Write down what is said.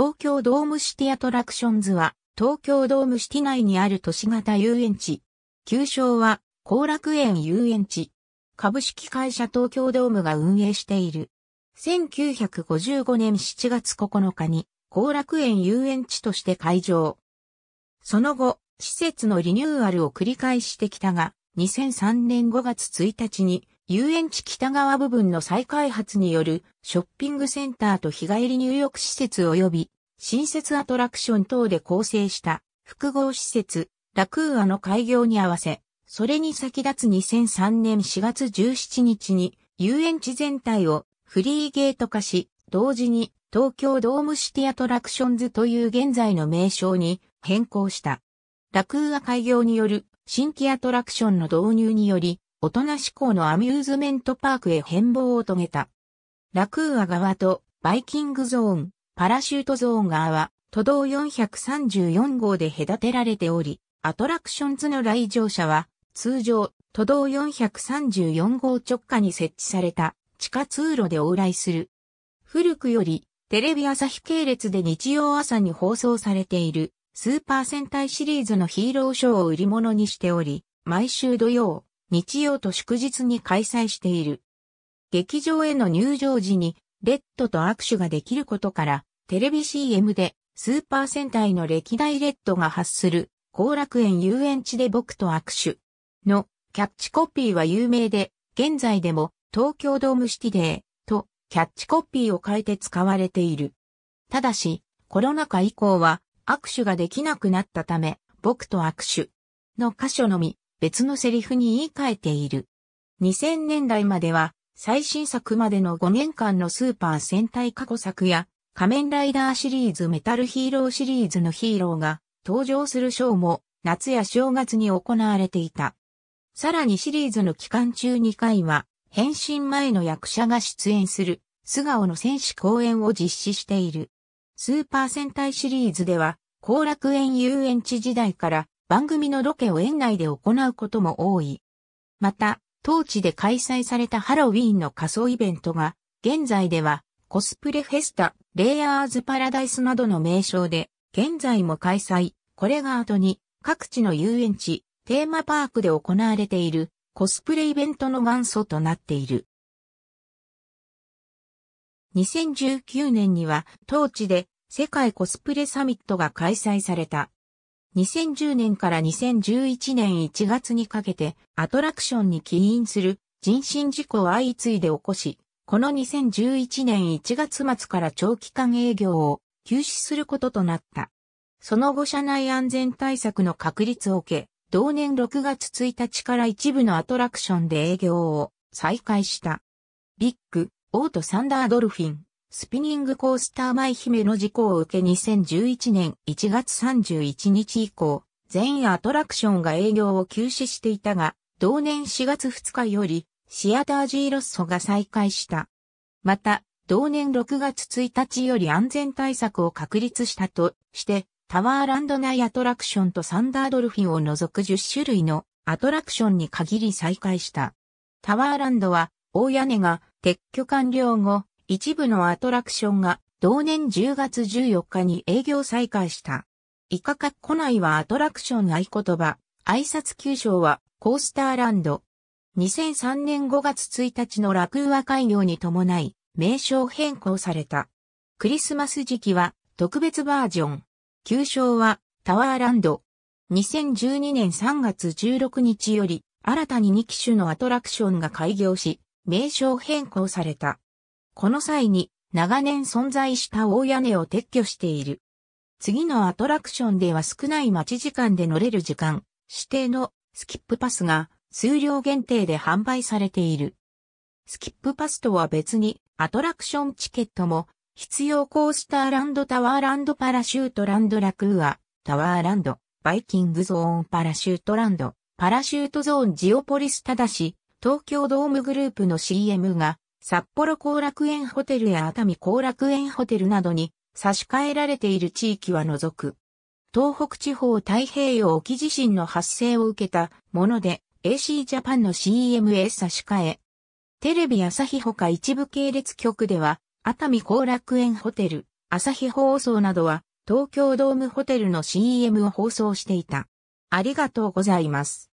東京ドームシティアトラクションズは、東京ドームシティ内にある都市型遊園地。旧称は、後楽園遊園地。株式会社東京ドームが運営している。1955年7月9日に、後楽園遊園地として開場。その後、施設のリニューアルを繰り返してきたが、2003年5月1日に遊園地北側部分の再開発によるショッピングセンターと日帰り入浴施設及び新設アトラクション等で構成した複合施設ラクーアの開業に合わせ、それに先立つ2003年4月17日に遊園地全体をフリーゲート化し、同時に東京ドームシティアトラクションズという現在の名称に変更した。ラクーア開業による新規アトラクションの導入により、大人志向のアミューズメントパークへ変貌を遂げた。ラクーア側とバイキングゾーン、パラシュートゾーン側は都道434号で隔てられており、アトラクションズの来場者は通常都道434号直下に設置された地下通路で往来する。古くよりテレビ朝日系列で日曜朝に放送されているスーパー戦隊シリーズのヒーローショーを売り物にしており、毎週土曜、日曜と祝日に開催している。劇場への入場時に、レッドと握手ができることから、テレビ CM で、スーパー戦隊の歴代レッドが発する、後楽園遊園地で僕と握手のキャッチコピーは有名で、現在でも東京ドームシティデーとキャッチコピーを変えて使われている。ただし、コロナ禍以降は握手ができなくなったため、僕と握手の箇所のみ別のセリフに言い換えている。2000年代までは、最新作までの5年間のスーパー戦隊過去作や、仮面ライダーシリーズメタルヒーローシリーズのヒーローが登場するショーも夏や正月に行われていた。さらにシリーズの期間中2回は変身前の役者が出演する素顔の戦士公演を実施している。スーパー戦隊シリーズでは後楽園遊園地時代から番組のロケを園内で行うことも多い。また、当地で開催されたハロウィーンの仮装イベントが、現在ではコスプレフェスタ、レイヤーズパラダイスなどの名称で、現在も開催。これが後に各地の遊園地、テーマパークで行われているコスプレイベントの元祖となっている。2019年には当地で世界コスプレサミットが開催された。2010年から2011年1月にかけてアトラクションに起因する人身事故を相次いで起こし、この2011年1月末から長期間営業を休止することとなった。その後社内安全対策の確立を受け、同年6月1日から一部のアトラクションで営業を再開した。ビッグ、オートサンダードルフィン、スピニングコースター舞姫の事故を受け2011年1月31日以降、全アトラクションが営業を休止していたが、同年4月2日より、シアタージーロッソが再開した。また、同年6月1日より安全対策を確立したとして、タワーランド内アトラクションとサンダードルフィンを除く10種類のアトラクションに限り再開した。タワーランドは、大屋根が撤去完了後、一部のアトラクションが同年10月14日に営業再開した。イカカッコ内はアトラクション合言葉、挨拶急賞はコースターランド。2003年5月1日のラクーア開業に伴い、名称変更された。クリスマス時期は特別バージョン。旧称はタワーランド。2012年3月16日より新たに2機種のアトラクションが開業し、名称変更された。この際に長年存在した大屋根を撤去している。次のアトラクションでは少ない待ち時間で乗れる時間、指定のスキップパスが数量限定で販売されている。スキップパスとは別にアトラクションチケットも必要コースターランドタワーランドパラシュートランドラクーア、タワーランド、バイキングゾーンパラシュートランド、パラシュートゾーンジオポリスただし、東京ドームグループの CM が札幌後楽園ホテルや熱海後楽園ホテルなどに差し替えられている地域は除く。東北地方太平洋沖地震の発生を受けたもので AC ジャパンの CM へ差し替え。テレビ朝日ほか一部系列局では熱海後楽園ホテル、朝日放送などは東京ドームホテルの CM を放送していた。ありがとうございます。